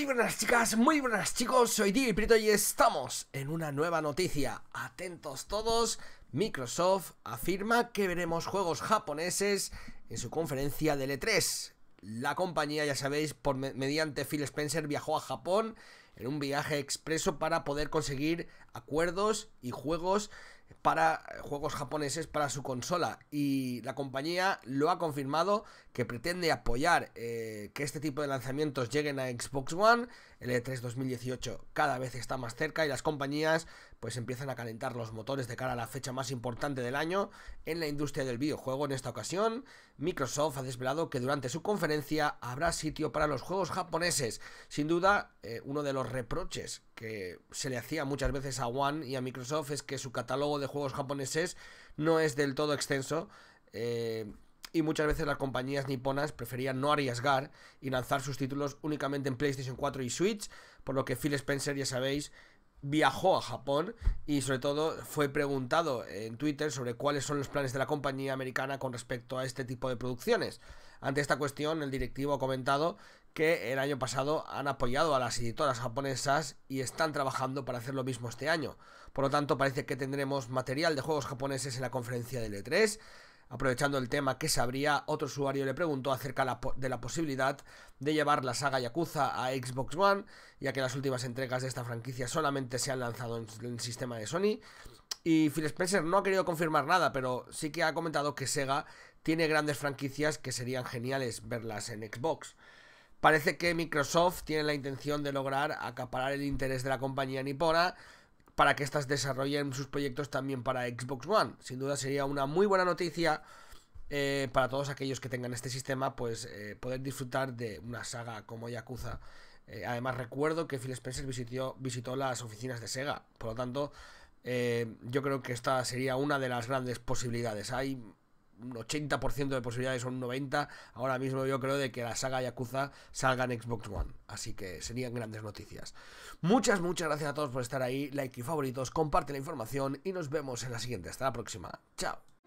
Muy buenas chicas, muy buenas chicos, soy Diego Prito y estamos en una nueva noticia. Atentos todos, Microsoft afirma que veremos juegos japoneses en su conferencia de E3. La compañía, ya sabéis, por mediante Phil Spencer viajó a Japón en un viaje expreso para poder conseguir acuerdos y juegos para juegos japoneses para su consola y la compañía lo ha confirmado que pretende apoyar eh, que este tipo de lanzamientos lleguen a Xbox One el E3 2018 cada vez está más cerca y las compañías pues empiezan a calentar los motores de cara a la fecha más importante del año en la industria del videojuego en esta ocasión Microsoft ha desvelado que durante su conferencia habrá sitio para los juegos japoneses sin duda eh, uno de los reproches que se le hacía muchas veces a One y a Microsoft es que su catálogo de juegos japoneses no es del todo extenso eh, y muchas veces las compañías niponas preferían no arriesgar y lanzar sus títulos únicamente en PlayStation 4 y Switch, por lo que Phil Spencer, ya sabéis, viajó a Japón y sobre todo fue preguntado en Twitter sobre cuáles son los planes de la compañía americana con respecto a este tipo de producciones. Ante esta cuestión, el directivo ha comentado que el año pasado han apoyado a las editoras japonesas y están trabajando para hacer lo mismo este año. Por lo tanto, parece que tendremos material de juegos japoneses en la conferencia del E3. Aprovechando el tema que sabría, otro usuario le preguntó acerca de la posibilidad de llevar la saga Yakuza a Xbox One, ya que las últimas entregas de esta franquicia solamente se han lanzado en el sistema de Sony. Y Phil Spencer no ha querido confirmar nada, pero sí que ha comentado que Sega tiene grandes franquicias que serían geniales verlas en Xbox. Parece que Microsoft tiene la intención de lograr acaparar el interés de la compañía nipona para que éstas desarrollen sus proyectos también para Xbox One. Sin duda sería una muy buena noticia eh, para todos aquellos que tengan este sistema, pues eh, poder disfrutar de una saga como Yakuza. Eh, además recuerdo que Phil Spencer visitó, visitó las oficinas de Sega, por lo tanto yo creo que esta sería una de las grandes posibilidades. Hay un 80% de posibilidades, son 90%, ahora mismo yo creo de que la saga Yakuza salga en Xbox One. Así que serían grandes noticias. Muchas, muchas gracias a todos por estar ahí, like y favoritos, comparte la información y nos vemos en la siguiente. Hasta la próxima. Chao.